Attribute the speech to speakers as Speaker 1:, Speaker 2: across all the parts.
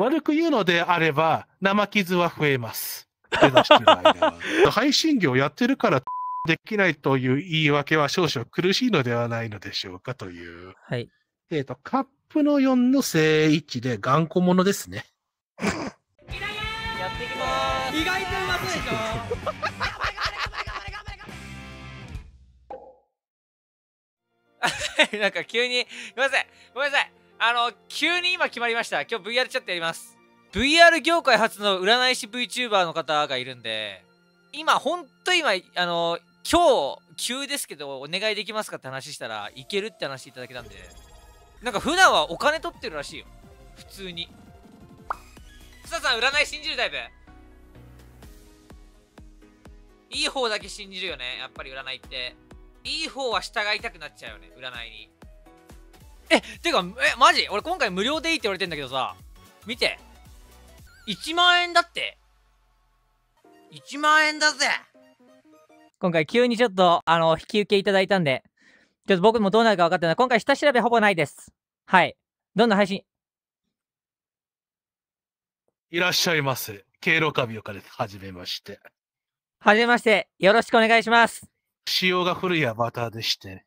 Speaker 1: 悪く言うのであれば、生傷は増えます。配信業やってるから、できないという言い訳は少々苦しいのではないのでしょうかという。はい。えっ、と、カップの4の正位置で頑固者ですね。やってき
Speaker 2: ます。意外とうまそうでなんか急に、ごめんなさいごめんなさいあの、急に今決まりました。今日 VR チャットやります。VR 業界初の占い師 VTuber の方がいるんで、今、ほんと今、あの、今日、急ですけど、お願いできますかって話したら、いけるって話いただけたんで、なんか普段はお金取ってるらしいよ。普通に。田さん、占い信じるタイプいい方だけ信じるよね。やっぱり占いって。いい方は従いたくなっちゃうよね。占いに。えてかえマジ俺今回無料でいいって言われてんだけどさ見て1万円だって1万円だぜ今回急にちょっとあの引き受けいただいたんでちょっと僕もどうなるか分かってない今回下調べほぼないですはいどんな配信
Speaker 1: いらっしゃいませ経路神岡ですはじめまして
Speaker 2: はじめまして
Speaker 1: よろしくお願いします仕様が古いアバターでして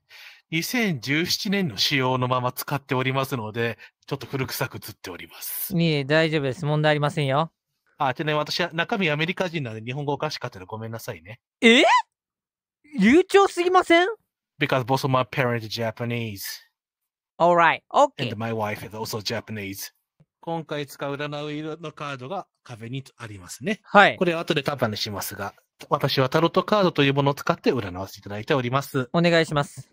Speaker 1: 2017年の仕様のまま使っておりますので、ちょっと古臭く映っておりま
Speaker 2: す。いえ、
Speaker 1: 大丈夫です。問題ありませんよ。あ、てね、私は中身アメリカ人なんで日本語おかしかったらごめんなさいね。え流暢すぎません ?Because both of my parents are Japanese.Alright, okay. And my wife is also Japanese. 今回使う占う色のカードが壁にありますね。はい。これは後でタ束にしますが、私はタロットカードというものを使って占わせていただいております。お願いします。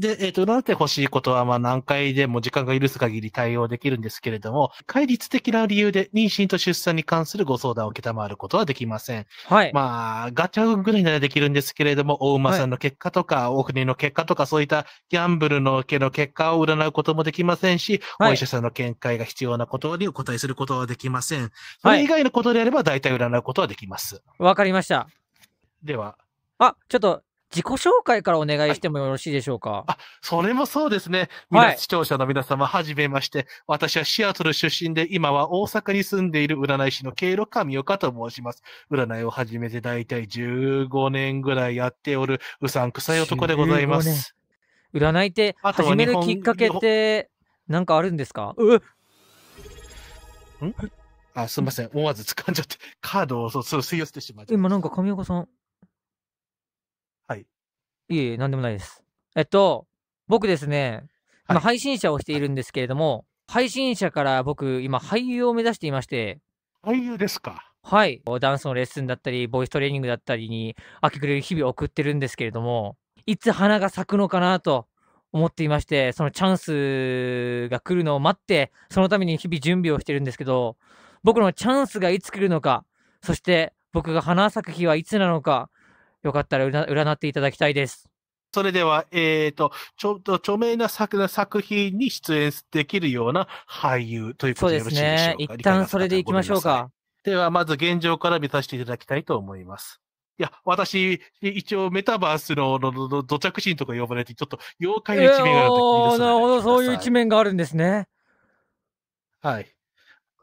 Speaker 1: で、えっ、ー、と、占ってほしいことは、まあ、何回でも時間が許す限り対応できるんですけれども、戒律的な理由で妊娠と出産に関するご相談を受けたまわることはできません。はい。まあ、ガチャぐらいならできるんですけれども、お馬さんの結果とか、はい、お船の結果とか、そういったギャンブルのの結果を占うこともできませんし、はい、お医者さんの見解が必要なことにお答えすることはできません。それ以外のことであれば、大体占うことはできます。
Speaker 2: わ、かりました。では。あ、ちょっと、自己紹介からお願いしてもよろしいでしょうか。はい、あ、そ
Speaker 1: れもそうですね。皆、はい、視聴者の皆様、はじめまして。私はシアトル出身で、今は大阪に住んでいる占い師の経路神岡と申します。占いを始めて大体15年ぐらいやっておる、うさんくさい男でございます。占いって
Speaker 2: 始めるきっかけって
Speaker 1: なんかあるんですか
Speaker 2: うあ、すみません。思わず掴んじゃって、カードをそう、吸い寄せてしまって。今なんか神岡さん、いえ、なんでもないです。えっと、僕ですね、今配信者をしているんですけれども、配信者から僕、今、俳優を目指していまして。俳優ですか。はい。ダンスのレッスンだったり、ボイストレーニングだったりに明け暮れる日々を送ってるんですけれども、いつ花が咲くのかなと思っていまして、そのチャンスが来るのを待って、そのために日々準備をしてるんですけど、僕のチャンスがいつ来るのか、そして僕が花咲く日はいつなのか、よかったら占っていただきたいです。それでは、えっ、ー、と、ちょっと著
Speaker 1: 名な作作品に出演できるような俳優ということでよろしいでしょうか。そうですね。一旦それでいきましょうか。では、まず現状から見させていただきたいと思います。いや、私、一応メタバースのの土着心とか呼ばれて、ちょっと妖怪の一面があると、すー、なるほど、そういう一
Speaker 2: 面があるんですね。はい。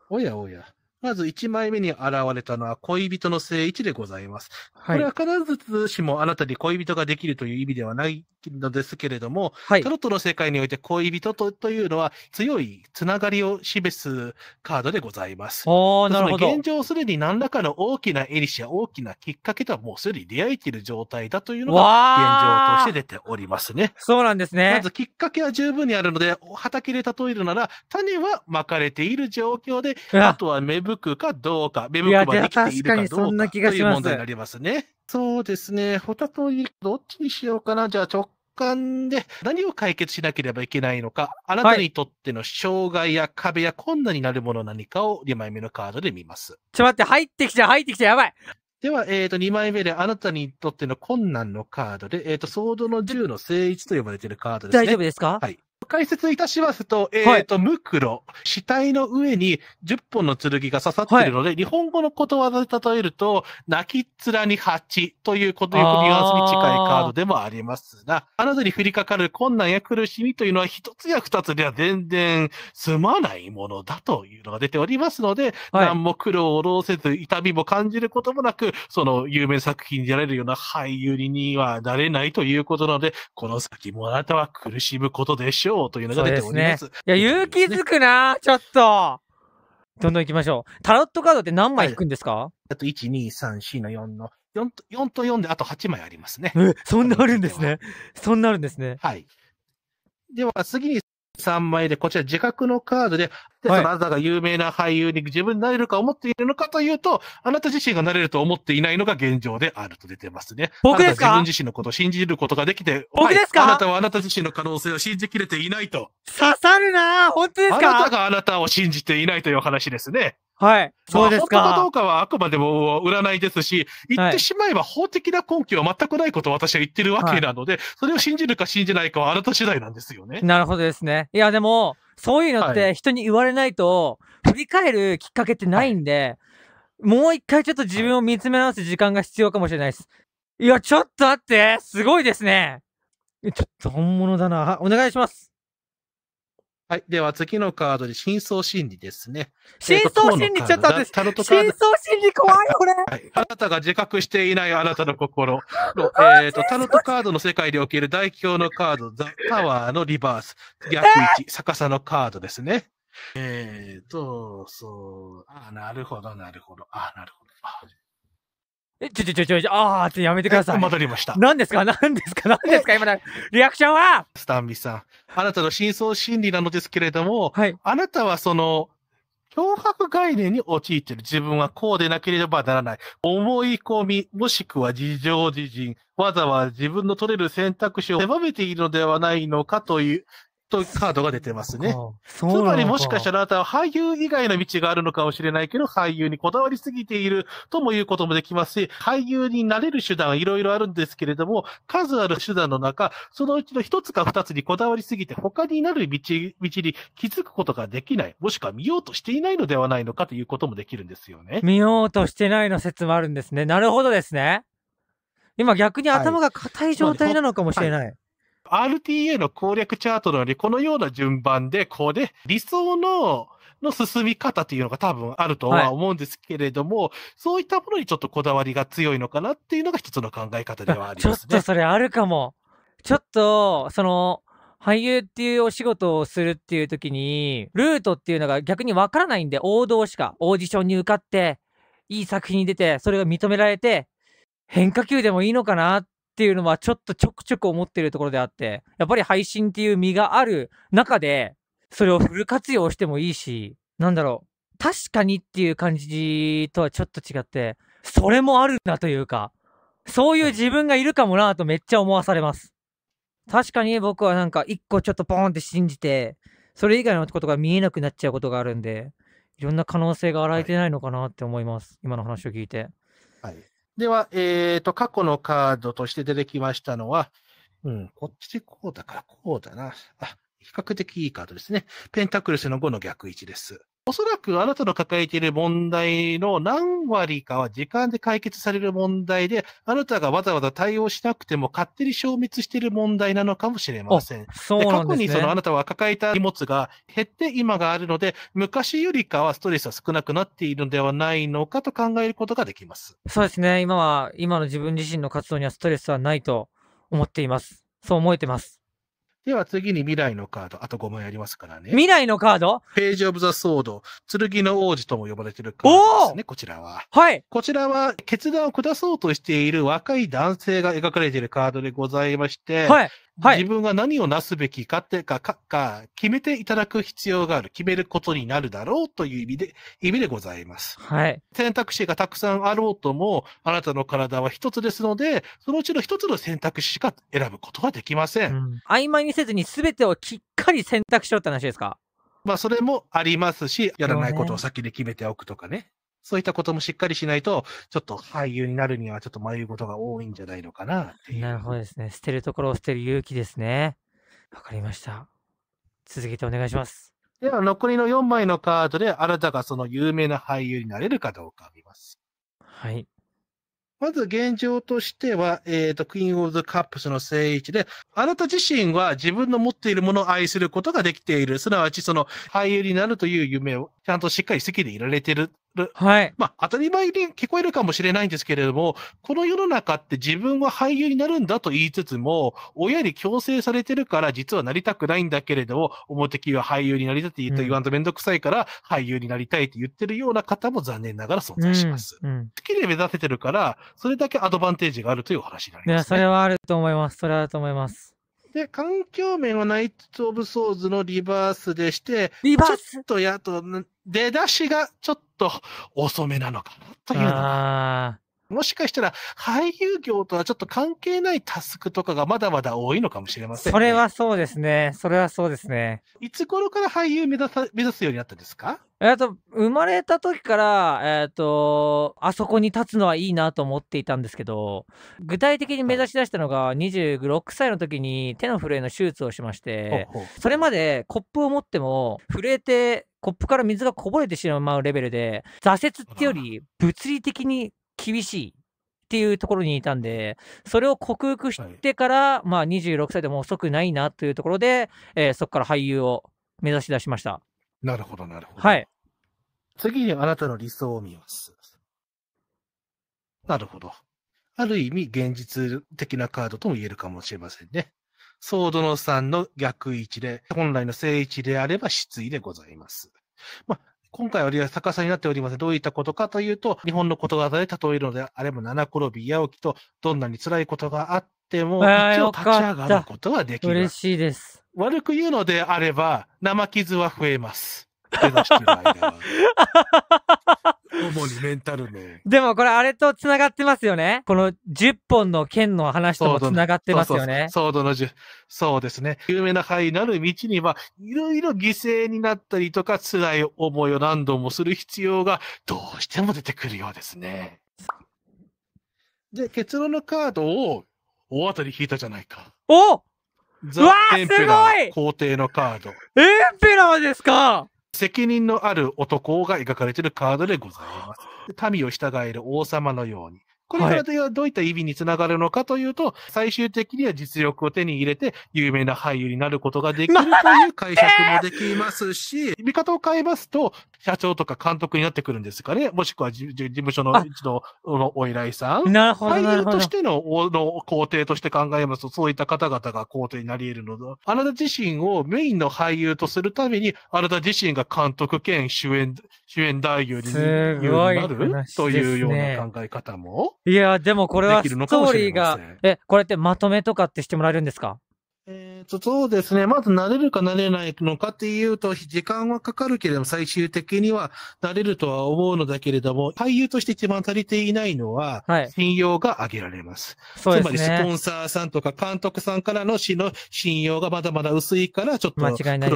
Speaker 1: おやおや。まず1枚目に現れたのは恋人の聖一でございます。はい、これは必ずしもあなたに恋人ができるという意味ではないのですけれども、はい、トロットの世界において恋人とというのは強いつながりを示すカードでございます。おなるほど。現状すでに何らかの大きなエリシア、大きなきっかけとはもうすでに出会えている状態だというのが現状として出ておりますね。そうなんですね。まずきっかけは十分にあるので、畑で例えるなら種はまかれている状況で、あとは芽吹くかどうか、目向くまできているかどうかという問題になりますね。そうですね。ホタテのどっちにしようかな。じゃあ直感で何を解決しなければいけないのか、あなたにとっての障害や壁や困難になるもの何かを2枚目のカードで見ます。ちょ待っ
Speaker 2: て、入ってきちゃう、入ってきちゃう、やばい。
Speaker 1: では、えっ、ー、と、2枚目であなたにとっての困難のカードで、えっ、ー、と、ソードの銃の聖一と呼ばれているカードですね。大丈夫ですかはい。解説いたしますと、えっ、ー、と、ムクロ、死体の上に10本の剣が刺さっているので、はい、日本語のことわざで例えると、泣きっ面に蜂というこというニュアンスに近いカードでもありますが、あなたに降りかかる困難や苦しみというのは一つや二つでは全然済まないものだというのが出ておりますので、はい、何も苦労をろせず、痛みも感じることもなく、その有名作品にやれるような俳優にはなれないということなので、この先もあなたは苦しむ
Speaker 2: ことでしょう。しょうというのが出ております。すね、いや、勇気づくな、ちょっと。どんどん行きましょう。タロットカードって何枚引くんですか、はい、あと、1、2、3、4の4の4と、4と4であと8枚ありますね。え、そんなあるんですね。そんなあるんですね。はい。
Speaker 1: では、次に3枚で、こちら自覚のカードで、で、そのあなたが有名な俳優に自分になれるか思っているのかというと、あなた自身がなれると思っていないのが現状であると出てますね。僕ですか自分自身のことを信じることができて、僕ですか、はい、あなたはあなた自身の可能性を信じきれていないと。刺さるな本当ですかあなたがあなたを信じていないという話ですね。はい。そうですか。本当かどうかはあくまでも占いですし、言ってしまえば法的な根拠は全くないことを私は言ってるわけなので、はい、それを信じるか信じないかはあなた次第なんですよ
Speaker 2: ね。なるほどですね。いや、でも、そういうのって人に言われないと、振り返るきっかけってないんで、はい、もう一回ちょっと自分を見つめ直す時間が必要かもしれないです。いや、ちょっと待って、すごいですね。ちょっと本物だな。お願いしま
Speaker 1: す。はい。では、次のカードで、真相心理ですね。真相心理ちょっと私、真相心理怖い、これ。はい。あなたが自覚していないあなたの心。えっ、と、タロットカードの世界でおける代表のカード、ザ・タワーのリバース、逆位置、逆さのカードですね。えっ、ー、と、そ
Speaker 2: う、あ、なる
Speaker 1: ほど、なるほど、
Speaker 2: あ、なるほど。
Speaker 1: え、ちょちょちょちょ、ああ、ちょ、やめてください。戻りました。
Speaker 2: 何ですか何ですか何ですか今のリアクションは
Speaker 1: スタンビさん。あなたの真相心理なのですけれども、はい、あなたはその、脅迫概念に陥っている。自分はこうでなければならない。思い込み、もしくは事情自陣。わざわざ自分の取れる選択肢を狭めているのではないのかという、トカードが出てますね。
Speaker 2: つまりもし
Speaker 1: かしたらあなたは俳優以外の道があるのかもしれないけど、俳優にこだわりすぎているともいうこともできますし、俳優になれる手段はいろいろあるんですけれども、数ある手段の中、そのうちの一つか二つにこだわりすぎて他になる道、道に気づくことができない、もしくは見ようとしていないのではないの
Speaker 2: かということもできるんですよね。見ようとしてないの説もあるんですね。なるほどですね。今逆に頭が硬い状態なのかもしれないはい RTA の攻略チ
Speaker 1: ャートのように、このような順番で、こうで、理想の、の進み方っていうのが多分あるとは思うんですけれども、はい、そういったものにちょっとこだわりが強いのかなっていうのが一つの考え方ではあります、
Speaker 2: ね、ちょっとそれあるかも。ちょっと、その、俳優っていうお仕事をするっていう時に、ルートっていうのが逆にわからないんで、王道しか、オーディションに受かって、いい作品に出て、それが認められて、変化球でもいいのかなっっていうのはちょっとちょくちょく思ってるところであって、やっぱり配信っていう身がある中で、それをフル活用してもいいし、なんだろう、確かにっていう感じとはちょっと違って、それもあるなというか、そういう自分がいるかもなとめっちゃ思わされます。確かに僕はなんか一個ちょっとポーンって信じて、それ以外のことが見えなくなっちゃうことがあるんで、いろんな可能性が洗えてないのかなって思います。はい、今の話を聞いて。
Speaker 1: はい。では、えっ、ー、と、過去のカードとして出てきましたのは、うん、こっちでこうだからこうだな。あ、比較的いいカードですね。ペンタクルスの5の逆位置です。おそらくあなたの抱えている問題の何割かは時間で解決される問題で、あなたがわざわざ対応しなくても勝手に消滅している問題なのかもしれません。そうなんです、ね、過去にそのあなたは抱えた荷物が減って今があるので、昔よりかはストレスは少
Speaker 2: なくなっているのではないのかと
Speaker 1: 考えることができます。
Speaker 2: そうですね。今は、今の自分自身の活動にはストレスはないと思っています。そう思えてます。では次に未来のカード、あと5枚ありますから
Speaker 1: ね。未来のカードページオブザソード、剣の王子とも呼ばれてるカードですね、こちらは。はい。こちらは決断を下そうとしている若い男性が描かれているカードでございまして、はい。はい、自分が何をなすべきかってか、か、か、決めていただく必要がある、決めることになるだろうという意味で、意味でございます。はい。選択肢がたくさんあろうとも、あなたの体は一つですので、そのうちの一つの選択肢しか選ぶことはできません。うん、曖昧にせずに全てをきっかり選択しろって話ですかまあ、それもありますし、やらないことを先に決めておくとかね。そういったこともしっかりしないと、ちょっと俳優になるにはちょっと迷うことが多いんじゃないのか
Speaker 2: ななるほどですね。捨てるところを捨てる勇気ですね。わかりました。続けてお願いします。
Speaker 1: では、残りの4枚のカードで、あなたがその有名な俳優になれるかどうか見ます。はい。まず現状としては、えっ、ー、と、クイーン・オブ・ザ・カップスの聖一で、あなた自身は自分の持っているものを愛することができている。すなわち、その俳優になるという夢をちゃんとしっかり席でいられているる。はい。まあ、当たり前に聞こえるかもしれないんですけれども、この世の中って自分は俳優になるんだと言いつつも、親に強制されてるから実はなりたくないんだけれども、表企は俳優になりたいって言わんとめんどくさいから、俳優になりたいって言ってるような方も残念ながら存在します。うん、好きで目指せてるから、それだけアドバンテージが
Speaker 2: あるというお話になります、ね、いや、それはあると思います。それはあると思います。
Speaker 1: で、環境面はナイト・オブ・ソーズのリバースでして、リバースちょっとやと、出だしがちょっと遅めなのかなというのが。もしかしたら俳優業とはちょっと関係ないタスクとかがまだまだ多いのかもしれません、ね、そ
Speaker 2: れはそうですね。それはそうですね。
Speaker 1: いつ頃から俳優目指さ目指すようになったんですか
Speaker 2: えっと、生まれた時から、えっ、ー、と、あそこに立つのはいいなと思っていたんですけど、具体的に目指し出したのが26歳の時に手の震えの手術をしまして、それまでコップを持っても震えて、コップから水がこぼれてしまうレベルで、挫折ってより物理的に厳しいっていうところにいたんで、それを克服してから、はい、まあ26歳でも遅くないなというところで、えー、そこから俳優を目指し出しました。
Speaker 1: なるほど、なる
Speaker 2: ほど。はい。次にあなたの理想を見ます。なるほど。ある意味、
Speaker 1: 現実的なカードとも言えるかもしれませんね。ソードの3の逆位置で、本来の正位置であれば失意でございます。まあ、今回は逆さになっております。どういったことかというと、日本のことわざで例えるのであれば、七転び八起きと、どんなに辛いことがあっても、一応立ち上がることはできる。嬉しいです。悪く言うのであれば、生傷は増えます。主にメンタルの。
Speaker 2: でもこれあれと繋がってますよね。この10本の剣の話とも繋がってますよね。ソードの10。そうですね。有名な範囲な
Speaker 1: る道には、いろいろ犠牲になったりとか、辛い思いを何度もする必要がどうしても出てくるようですね。で、結論のカードを大当たり引いたじゃないか。おザ・エンペラー皇帝のカード。エンペラーですか責任のある男が描かれているカードでございます。民を従える王様のように。これがどういった意味につながるのかというと、はい、最終的には実力を手に入れて有名な俳優になることができるという解釈もできますし、見方を変えますと、社長とか監督になってくるんですかねもしくは事務所の一度のお依頼さんなるほど。俳優としてのの皇帝として考えますと、そういった方々が皇帝になり得るので、あなた自身をメインの俳優とするために、あなた自身が監督兼主演、主演男
Speaker 2: 優になる、ね、というような
Speaker 1: 考え方も。
Speaker 2: いや、でもこれはストーリーが、え、これってまとめとかってしてもらえるんですか
Speaker 1: えとそうですね。まず慣れるか慣れないのかっていうと、時間はかかるけれども、最終的には慣れるとは思うのだけれども、俳優として一番足りていないのは、信用が上げられます。はい、つまり、スポンサーさんとか監督さんからのの信用がまだまだ薄いから、ちょっと間違いない。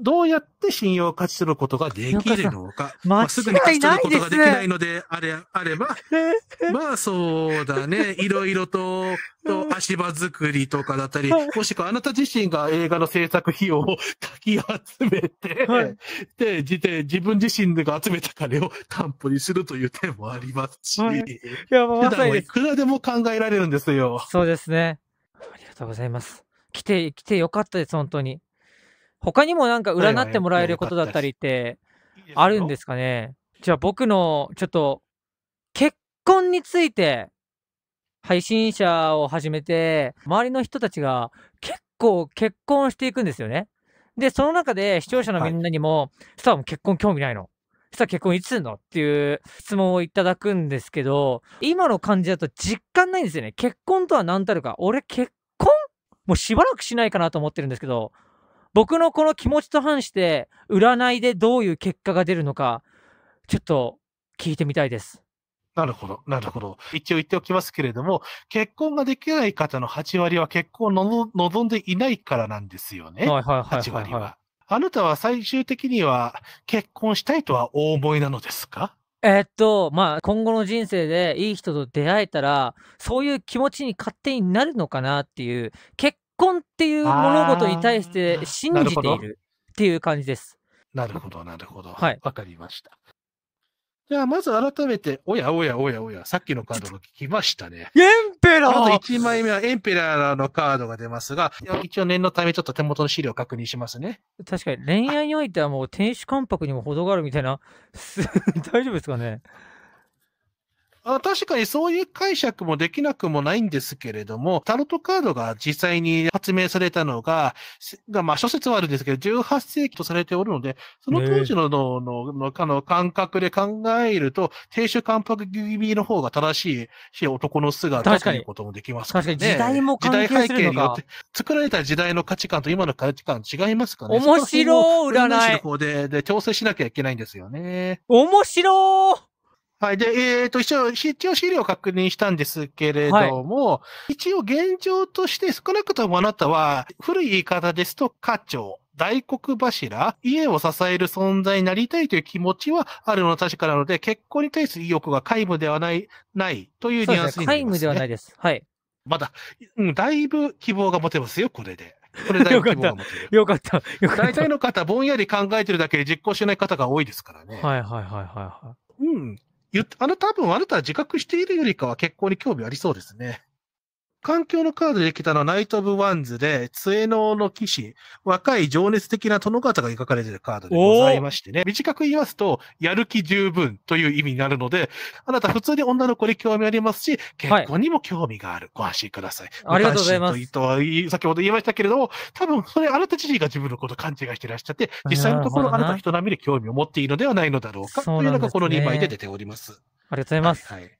Speaker 1: どうやって信用を勝ち取ることができるのか。まあ、すぐに勝ち取ることができないのであれ、あれば、まあそうだね。いろいろと、と足場作りとかだったり、はい、もしくはあなた自身が映画の制作費用をかき集めて、はい、で、で、自分自身が集めた金
Speaker 2: を担保にするという点もありますし、はい、いや、まういくらでも考えられるんですよ。そうですね。ありがとうございます。来て、来てよかったです、本当に。他にもなんか占ってもらえることだったりって、あるんですかね。じゃあ僕の、ちょっと、結婚について、配信者を始めて、周りの人たちが結構結婚していくんですよね。で、その中で視聴者のみんなにも、スターも結婚興味ないのさあ結婚いつすんのっていう質問をいただくんですけど、今の感じだと実感ないんですよね。結婚とは何たるか。俺結婚もうしばらくしないかなと思ってるんですけど、僕のこの気持ちと反して、占いでどういう結果が出るのか、ちょっと聞いてみたいです。なるほど、なるほど。一応言っておきますけれども、
Speaker 1: 結婚ができない方の8割は結婚を望んでいないからなんですよね。はいは
Speaker 2: いはい、8割は。あなたは最終的には結婚したいとはお思いなのですかえっと、まあ、今後の人生でいい人と出会えたら、そういう気持ちに勝手になるのかなっていう、結婚っていう物事に対して信じているっていう感じです。なるほど、なるほど。はい。わかりました。
Speaker 1: じゃあ、まず改めて、おやおやおやおや、さっきのカードが来ましたね。エンペラーまず1枚目はエンペラーのカードが出ますが、一応念のためちょっと手元の資料を確
Speaker 2: 認しますね。確かに恋愛においてはもう天使関白にも程があるみたいな、大丈夫ですかねあ確かにそういう解釈もできなくもな
Speaker 1: いんですけれども、タロットカードが実際に発明されたのが、がまあ諸説はあるんですけど、18世紀とされておるので、その当時のの、の、の、あの、感覚で考えると、亭主関白気味の方が正しいし、男の姿ということもできますからね。確かに時代も関係する時代背景によって、作られた時代の価値観と今の価値観違いますかね。面白い占い。の方で、で、調整しなきゃいけないんですよ
Speaker 2: ね。面
Speaker 1: 白いはい。で、えっ、ー、と、一応、一応資料を確認したんですけれども、はい、一応現状として少なくともあなたは、古い言い方ですと、課長、大黒柱、家を支える存在になりたいという気持ちはあるのは確かなので、結婚に対する意欲が皆無ではない、ないというニュアンスになります、ね。皆無ではないです。はい。まだ、うん、だいぶ希望が持てますよ、これで。これだいぶ希望が持てる。よかった。よかった。大体の方、ぼんやり考えてるだけで実行しない方が多いですから
Speaker 2: ね。はいはいはいは
Speaker 1: い。うん。あの、多分あなたは自覚しているよりかは結婚に興味ありそうですね。環境のカードできたのはナイト・オブ・ワンズで、杖能の騎士、若い情熱的な殿方が描かれているカードでございましてね。短く言いますと、やる気十分という意味になるので、あなた普通に女の子に興味ありますし、結婚にも興味がある。ご安心ください。ありがとうございます。とは先ほど言いましたけれども、多分それあなた自身が自分のことを勘違いしていらっしゃって、実際のところあなた人並みで興味を持っているのではないのだろうか、というのがこの2枚で出ております。ありがとうございます。はい、はい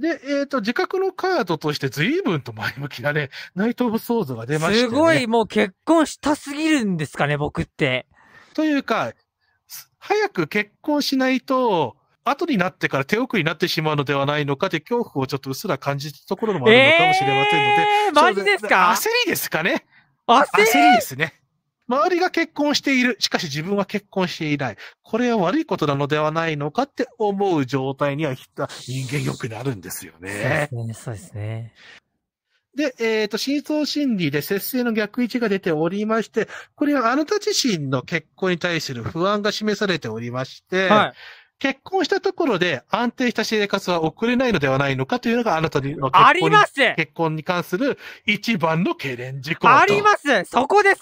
Speaker 1: で、えっ、ー、と、自覚のカードとして随分と前向きなね、ナイト・オブ・ソーズ
Speaker 2: が出ました、ね。すごい、もう結婚したすぎるんですかね、僕って。というか、早く結婚しないと、
Speaker 1: 後になってから手遅れになってしまうのではないのかって恐怖をちょっとうっすら感じたところもあるのかもしれませんので。えー、マジですか焦りですかね。焦り焦りですね。周りが結婚している。しかし自分は結婚していない。これは悪いことなのではないのかって思う状態には人間よくなるん
Speaker 2: ですよね。そうですね。そうですね。
Speaker 1: で、えっ、ー、と、真相心理で節制の逆位置が出ておりまして、これはあなた自身の結婚に対する不安が示されておりまして、はい、結婚したところで安定した生活は送れないのではないのかというのがあなたの結婚にあります結婚に関する一番の懸念事項。ありますそこです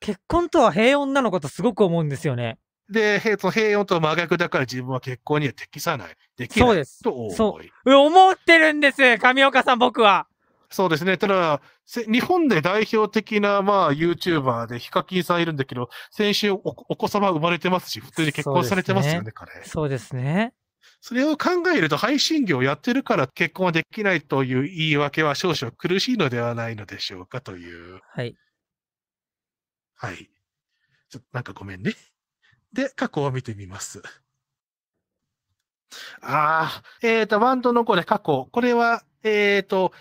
Speaker 2: 結婚とは平穏なのかとすごく思うんですよね。で、平穏と真逆だから自
Speaker 1: 分は結婚には適さない。できないそうです。と思い。そう思ってるんで
Speaker 2: す、上岡さん、僕は。
Speaker 1: そうですね。ただ、日本で代表的な、まあ、YouTuber で、ヒカキンさんいるんだけど、先週お子様生まれてますし、普通に結婚されてますよね、彼。そうですね。それを考えると、配信業をやってるから結婚はできないという言い訳は少々苦しいのではないのでしょうかという。はい。はい。ちょっとなんかごめんね。で、過去を見てみます。ああ、えっ、ー、と、バンドのこれ過去。これは、えっ、ー、と、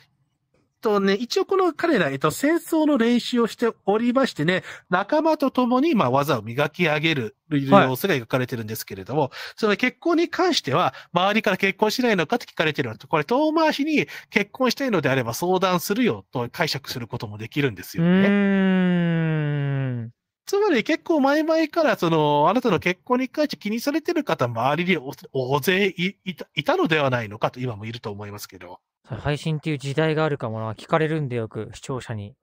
Speaker 1: とね、一応この彼ら、えっと、戦争の練習をしておりましてね、仲間と共に、まあ、技を磨き上げる様子が描かれてるんですけれども、はい、その結婚に関しては、周りから結婚しないのかと聞かれてるのと、これ遠回しに結婚したいのであれば相談するよと解釈することもできるんです
Speaker 2: よね。うん。
Speaker 1: つまり結構前々からその、あなたの結婚に関して気にされてる方、周りに大勢いたいたのではないのかと、今もいると思いますけど。
Speaker 2: 配信っていう時代があるかもな、聞かれるんでよく、視聴者に。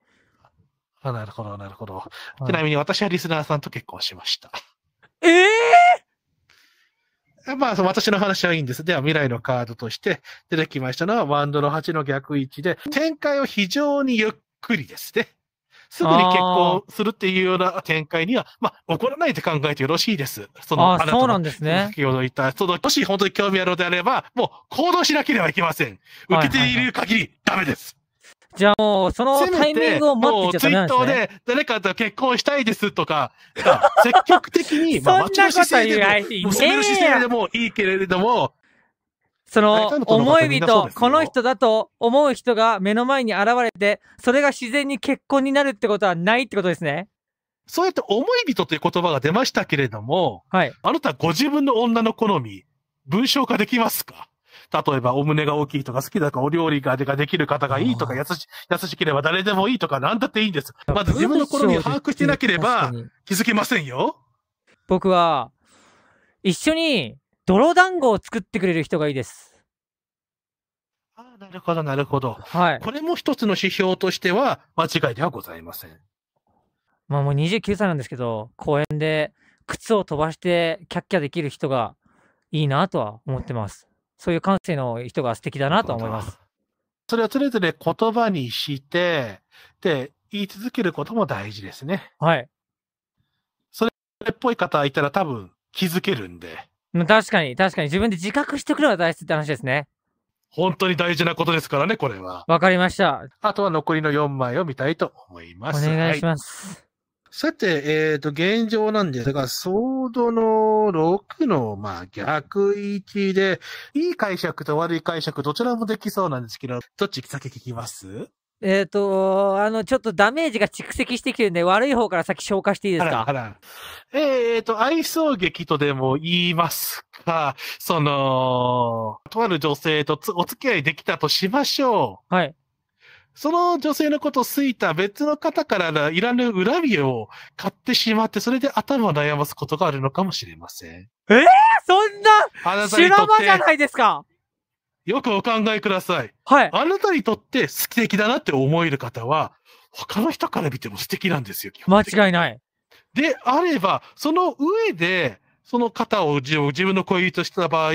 Speaker 2: あなるほど、なるほど。ちなみに私はリスナーさんと結婚しました。ええ
Speaker 1: ー、まあ、私の話はいいんです。では、未来のカードとして出てきましたのは、ワンドの8の逆位置で、展開を非常にゆっくりですね。すぐに結婚するっていうような展開には、まあ、起こらないと考えてよろしいです。その、ああそうなんですね。先ほど言った、その、もし本当に興味あるのであれば、もう行動しなければいけません。受けている限りダメです。
Speaker 2: じゃあもう、そのタイミングを待ってちゃダですね。ツイッター
Speaker 1: で誰かと結婚したいですとか、積極的に、まあ、待ちの姿勢でも、攻め姿勢でも
Speaker 2: いいけれども、その思い人、この人だと思う人が目の前に現れて、それが自然に結婚になるってことはないってことですね。そうやって思い
Speaker 1: 人という言葉が出ましたけれど
Speaker 2: も、はい、あ
Speaker 1: なたご自分の女の好み、文章化できますか例えば、お胸が大きいとか、好きだとか、お料理ができる方がいいとか、優し、優しければ誰でもいいとか、なんだっていいんです。まず自分の好みを把握してなければ
Speaker 2: 気づけませんよ。僕は、一緒に泥団子を作ってくれる人がいいです。あなるほど、なるほど。
Speaker 1: はい。これも一つの指標としては、間違いではございません。
Speaker 2: まあもう29歳なんですけど、公園で靴を飛ばしてキャッキャできる人がいいなとは思ってます。そういう感性の人が素敵だなと思います。それはそれぞれ言葉にして、で、言い続けることも大事ですね。は
Speaker 1: い。それっぽい方いたら多分気づけるんで。
Speaker 2: 確かに、確かに。自分で自覚してくれば大切って話ですね。
Speaker 1: 本当に大事なことですからね、これは。
Speaker 2: わかりました。あとは残りの4枚を見たいと思います。お願いします。はい、
Speaker 1: さて、えっ、ー、と、現状なんですが、ソードの6の、まあ、逆位置で、いい解釈と悪い解釈、どちらもできそうなんですけど、どっち先聞きます
Speaker 2: えっ、ー、と、あの、ちょっとダメージが蓄積してきてるんで、悪い方から先消化していいですかあ
Speaker 1: らえっ、ー、と、愛想劇とでも言いますか、その、とある女性とお付き合いできたとしましょう。はい。その女性のことを好いた別の方からいらぬ恨みを買ってしまって、それで頭を悩ますことがあるのかもしれません。ええー、そんな修羅場じゃないですかよくお考えください。はい。あなたにとって素敵だなって思える方は、他の人から見ても素敵なんですよ、
Speaker 2: 間違いな
Speaker 1: い。であれば、その上で、その方を自分の恋人した場合、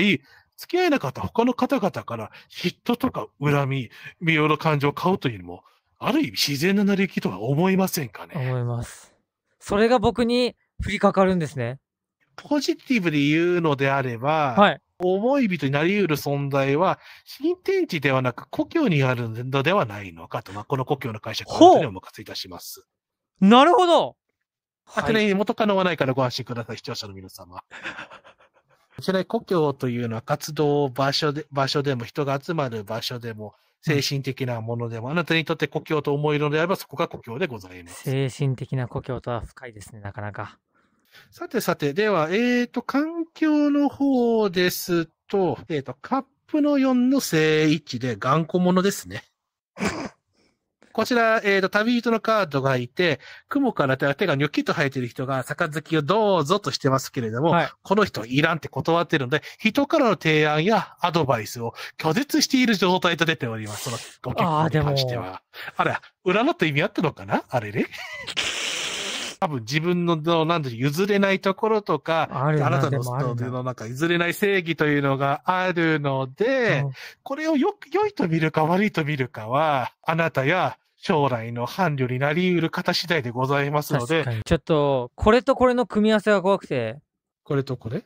Speaker 1: 付き合えなかった他の方々から嫉妬とか恨み、美容の感情を買うというのも、ある意味自然な成り行きとは思いませんかね。思います。
Speaker 2: それが僕に降りかかるんですね。
Speaker 1: ポジティブで言うのであれば、はい。思い人になり得る存在は、新天地ではなく故郷にあるのではないのかと、まあ、この故郷の解釈をお任せいたします。なるほど昨年、はい、元可能はないからご安心ください、視聴者の皆様。こちら故郷というのは活動場所で、場所でも人が集まる場所でも、精神的な
Speaker 2: ものでも、うん、あなたにとって故郷と思えるのであれば、そこが故郷でございます。精神的な故郷とは深いですね、なかなか。
Speaker 1: さてさて、では、えっ、ー、と、環境の方ですと、えっ、ー、と、カップの4の正位置で頑固者ですね。こちら、えっ、ー、と、旅人のカードがいて、雲から手がニョキッと生えてる人が、杯をどうぞとしてますけれども、はい、この人いらんって断ってるので、人からの提案やアドバイスを拒絶している状態と出ております。そのご
Speaker 2: 結婚に関しては。
Speaker 1: ああれ、占った意味あったのかなあれね。多分自分の、なんで譲れないところとか、あなたののなんか譲れない正義というのがあるので、うん、これをよ、良いと見るか悪いと見るかは、あなたや将来の伴侶になり得る方次第でございますので。ち
Speaker 2: ょっと、これとこれの組み合わせが怖くて。これとこれ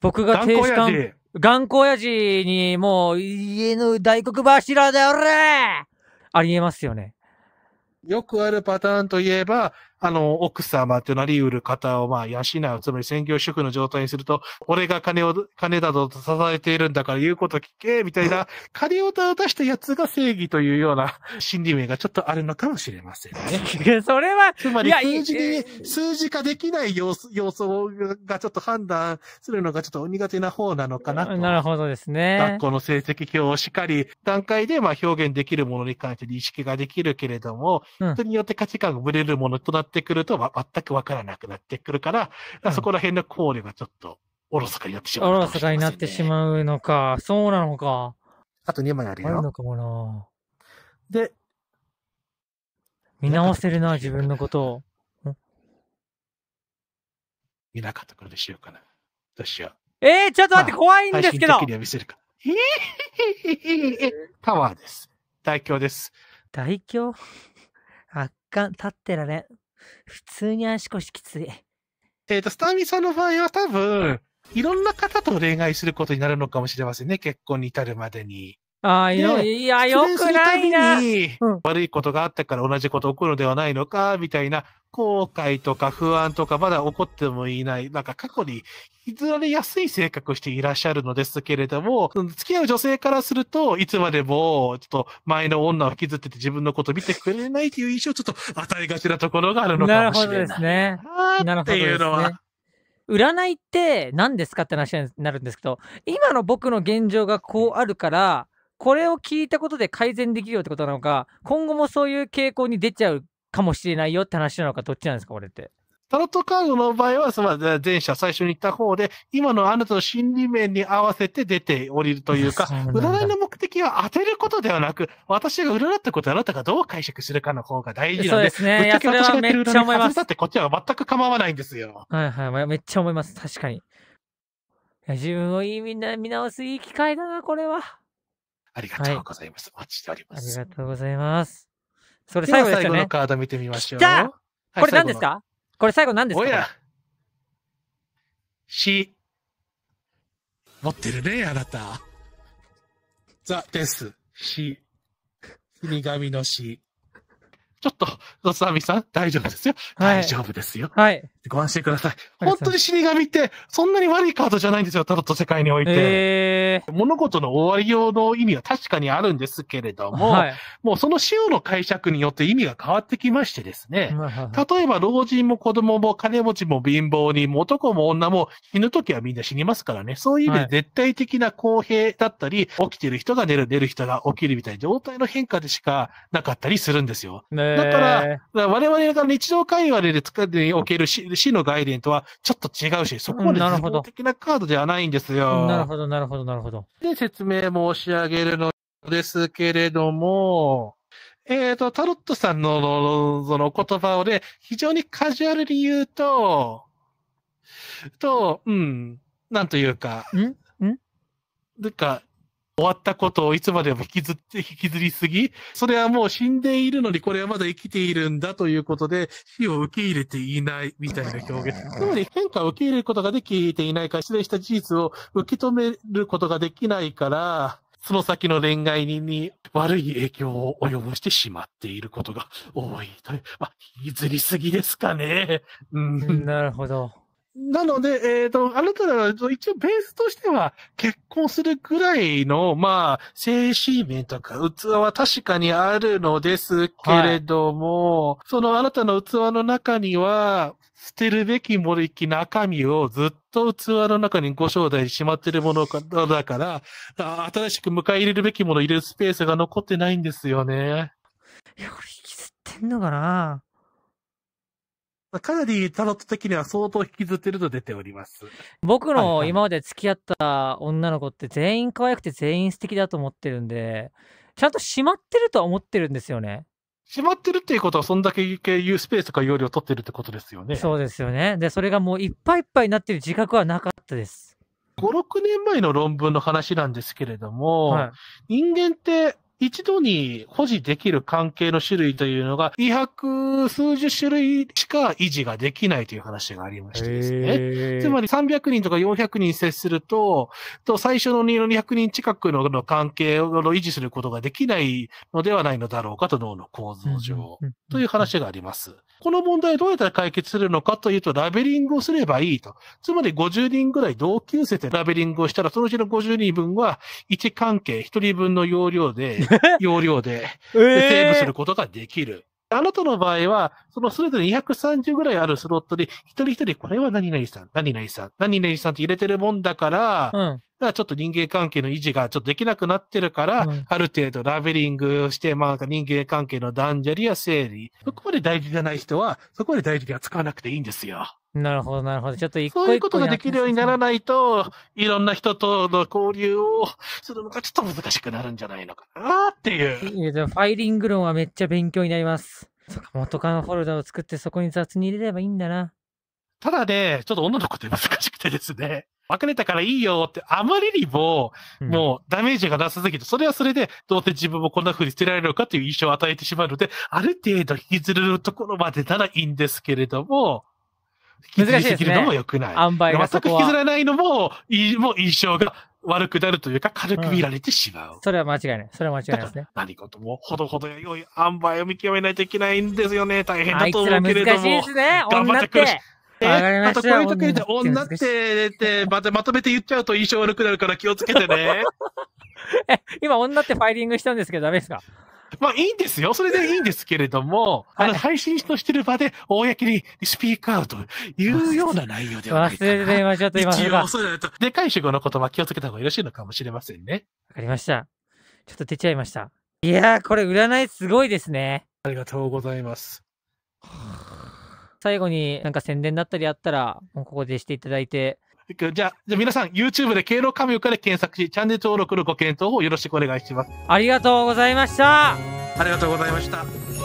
Speaker 2: 僕が停止関、頑固親父にもう家の大黒柱だよ、俺ありえますよね。よくあるパターンといえば、
Speaker 1: あの、奥様となりうる方を、まあ、養う、つまり専業主婦の状態にすると、俺が金を、金だと支えているんだから言うこと聞け、みたいな、金を出した奴が正義というような心理名がちょっとあるのかもしれませんね。それは、つまり数字に、数字化できない要素、要素がちょっと判断するのがちょっと苦手な方なのかななるほどですね。学校の成績表をしっかり段階で、まあ、表現できるものに関して認識ができるけれども、うん、人によって価値観がぶれるものとなってってくると、ま、全くわからなくなってくるから、からそこら辺の考慮がちょっとおろそか
Speaker 2: になってしまう、ね、おろそかになってしまうのか。そうなのか。あと2枚あるよ。あるのかもな。で、見直せるな、自分のことを。
Speaker 1: 見なかったからでしようかな。私は。
Speaker 2: ええー、ちょっと待って、まあ、怖いんですけど。には見せるか。タワーです。大凶です。大凶 圧巻、立ってられん。普通に足腰きつい。えっ、ー、と、スタミさんの場合は多分、いろ
Speaker 1: んな方と恋愛することになるのかもしれませんね。結婚に至るまでに。
Speaker 2: ああ、いや、よくないな。
Speaker 1: 悪いことがあったから同じこと起こるのではないのか、みたいな後悔とか不安とかまだ起こってもいない、なんか過去に引きずられやすい性格していらっしゃるのですけれども、付き合う女性からすると、いつまでも、ちょっと前の女を引きずってて自分のこと見てくれないという印象をちょっと与えがちなところがあるのかもしれない。なるほどですね。なるほど、ね、っていうのは。
Speaker 2: 占いって何ですかって話になるんですけど、今の僕の現状がこうあるから、これを聞いたことで改善できるよってことなのか、今後もそういう傾向に出ちゃうかもしれないよって話なのか、どっちなんですか、これって。
Speaker 1: タロットカードの場合は、その前者最初に言った方で、今のあなたの心理面に合わせて出て降りるというか、占いの目的は当てることではなく、私が占ったことあなたがどう解釈するかの方が大事なんで、そうですね。ぶっちゃけ私が言ってる占いだってこっちは全く構わないんですよ。
Speaker 2: はいはい、めっちゃ思います。確かに。自分をいいみんな見直すいい機会だな、これは。ありがとうございます。はい、お待ちしております。ありがとうございます。それ最後のカード見てみましょう。これ何ですか、はい、これ最後何ですかおや死。
Speaker 1: 持ってるね、あなた。ザ・です。死。死神の死。ちょっと、のつあみさん、大丈夫ですよ。はい、大丈夫ですよ。はい。ご安心ください。本当に死神って、そんなに悪いカードじゃないんですよ、ただと世界において。えー、物事の終わり用の意味は確かにあるんですけれども、はい、もうそのをの解釈によって意味が変わってきましてですね、例えば老人も子供も金持ちも貧乏人も男も女も死ぬ時はみんな死にますからね、そういう意味で絶対的な公平だったり、はい、起きてる人が寝る、寝る人が起きるみたいな状態の変化でしかなかったりするんですよ。えー、だから、我々が日常会話で使っておける FC の概念とはちょっと違うし、そこまで自動的なカードではないんですよ。なる
Speaker 2: ほど、なるほど、なるほど。
Speaker 1: で、説明申し上げるのですけれども、えっ、ー、と、タロットさんの、ののその言葉をね、非常にカジュアルに言うと、と、うん、なんというか、んんなんか、終わったことをいつまでも引きずって、引きずりすぎ、それはもう死んでいるのに、これはまだ生きているんだということで、死を受け入れていないみたいな表現。つまり変化を受け入れることができていないか、失礼した事実を受け止めることができないから、その先の恋愛人に悪い影響を及ぼしてしまっていることが多いという、まあ、ずりすぎで
Speaker 2: すかね。うん、なるほど。
Speaker 1: なので、えっ、ー、と、あなたは一応ベースとしては結婚するぐらいの、まあ、精神面とか器は確かにあるのですけれども、はい、そのあなたの器の中には、捨てるべき森木き中身をずっと器の中にご正代しまってるものだから、新しく迎え入れるべきものを入れるスペースが残ってないんですよね。いや、こ
Speaker 2: れ引きずってんのかな
Speaker 1: かなりタロット的には相当引きずってると出ております。
Speaker 2: 僕の今まで付き合った女の子って全員可愛くて全員素敵だと思ってるんで、ちゃんとしまってるとは思ってるんですよね。しまってるっていうことは、そんだけ言うスペースとか容量取ってるってことですよね。そうですよね。で、それがもういっぱいいっぱいになってる自覚はなかったです。5、6年前の論文の話なんですけれども、はい、人間って一
Speaker 1: 度に保持できる関係の種類というのが、200数十種類しか維持ができないという話がありましてですね。つまり300人とか400人接すると、と最初の200人近くの関係を維持することができないのではないのだろうかと、脳の構造上、という話があります。この問題をどうやったら解決するのかというと、ラベリングをすればいいと。つまり50人ぐらい同級生でラベリングをしたら、そのうちの50人分は1関係、1人分の容量で、容量で、セーブすることができる。あなたの場合は、そのすべて230ぐらいあるスロットで、一人一人、これは何々さん、何々さん、何々さんって入れてるもんだから、うん、だからちょっと人間関係の維持がちょっとできなくなってるから、うん、ある程度ラベリングして、まあ、人間関係の断捨離や整理、そこまで大事じゃない人は、そこまで
Speaker 2: 大事には使わなくていいんですよ。なるほど、なるほど。ちょっと一個一個そういうことができるようになら
Speaker 1: ないと、いろんな人との交流をするのがちょっと難しくなるんじゃないのか
Speaker 2: なっていう。いや、ファイリング論はめっちゃ勉強になります。そか、元カノフォルダを作ってそこに雑に入れればいいんだな。ただね、ちょっと女の子って難し
Speaker 1: くてですね。別れたからいいよって、あまりにも、もうダメージがなさすぎて、それはそれで、どうせ自分もこんな風に捨てられるのかという印象を与えてしまうので、ある程度引きずるところまでならいいんですけれども、
Speaker 2: 引きずりすぎるのも良くない。安倍が全く引きずら
Speaker 1: ないのも、いもう印象が悪くなるというか、軽く見られてしま
Speaker 2: う。うん、それは間違いない。それは間違いないですね。
Speaker 1: 何事も、ほどほど良い塩梅を見極めないといけないんですよね。大変だと思うけれども。難しいですね。頑張ってくえー、あとこういう時で女ってってままとめて言
Speaker 2: っちゃうと印象悪くなるから気をつけてね。え、今女ってファイリングしたんですけどダメですか
Speaker 1: まあいいんですよ。それでいいんですけれども、はい、あの、配信としてる場で、公にスピークアウトというような内容ではないかな。忘れてましょうと言いますそと。でか
Speaker 2: い主語の言葉気をつけた方がよろしいのかもしれませんね。わかりました。ちょっと出ちゃいました。いやー、これ占いすごいですね。ありがとうございます。最後になんか宣伝だったりあったら、もうここでしていただいて、じゃあ、じゃ皆さん、
Speaker 1: YouTube で敬老神岡で検索し、チャンネル登録のご検討をよろしくお願いします。ありがとうござい
Speaker 2: ました。ありがとうございました。